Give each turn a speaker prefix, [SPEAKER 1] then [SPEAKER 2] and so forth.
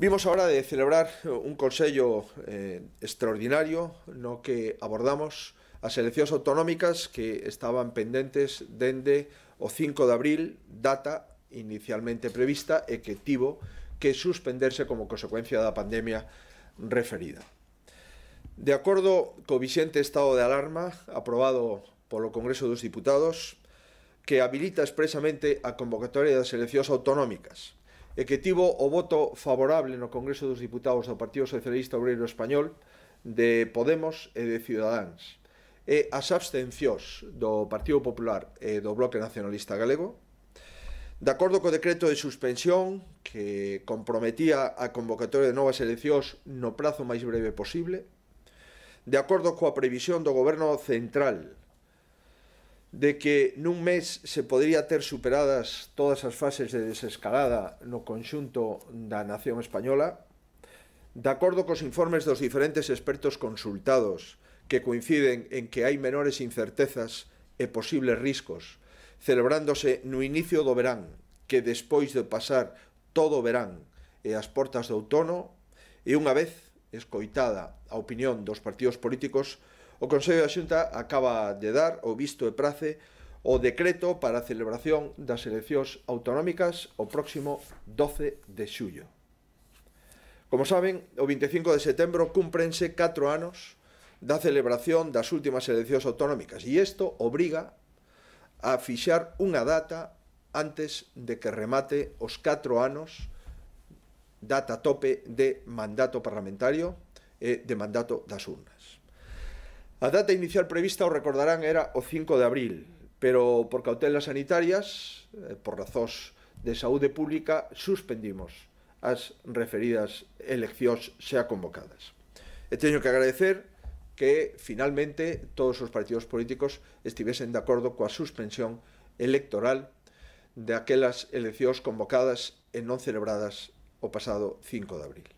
[SPEAKER 1] Vimos ahora de celebrar un consello eh, extraordinario no que abordamos as eleccións autonómicas que estaban pendentes dende o 5 de abril, data inicialmente prevista e que tivo que suspenderse como consecuencia da pandemia referida. De acordo co vixente estado de alarma aprobado polo Congreso dos Diputados, que habilita expresamente a convocatoria das eleccións autonómicas, e que tivo o voto favorable no Congreso dos Diputados do Partido Socialista Obreiro Español de Podemos e de Ciudadanos. e as abstencións do Partido Popular e do Bloque Nacionalista Galego De acordo co decreto de suspensión que comprometía a convocatoria de novas eleccións no prazo máis breve posible, de acordo coa previsión do Goberno Central de que nun mes se podría ter superadas todas as fases de desescalada no conxunto da nación española, de acordo cos informes dos diferentes expertos consultados que coinciden en que hai menores incertezas e posibles riscos, celebrándose no inicio do verán, que despois de pasar todo o verán e as portas do outono, e unha vez escoitada a opinión dos partidos políticos, O Consello da Xunta acaba de dar o visto e prace o decreto para a celebración das eleccións autonómicas o próximo 12 de xullo. Como saben, o 25 de setembro cúmprense 4 anos da celebración das últimas eleccións autonómicas e isto obriga a fixar unha data antes de que remate os 4 anos data tope de mandato parlamentario e de mandato das urnas. A data inicial prevista, o recordarán, era o 5 de abril, pero por cautelas sanitarias, eh, por razóns de saúde pública, suspendimos as referidas eleccións xa convocadas. E teño que agradecer que finalmente todos os partidos políticos estivesen de acordo coa suspensión electoral de aquelas eleccións convocadas e non celebradas o pasado 5 de abril.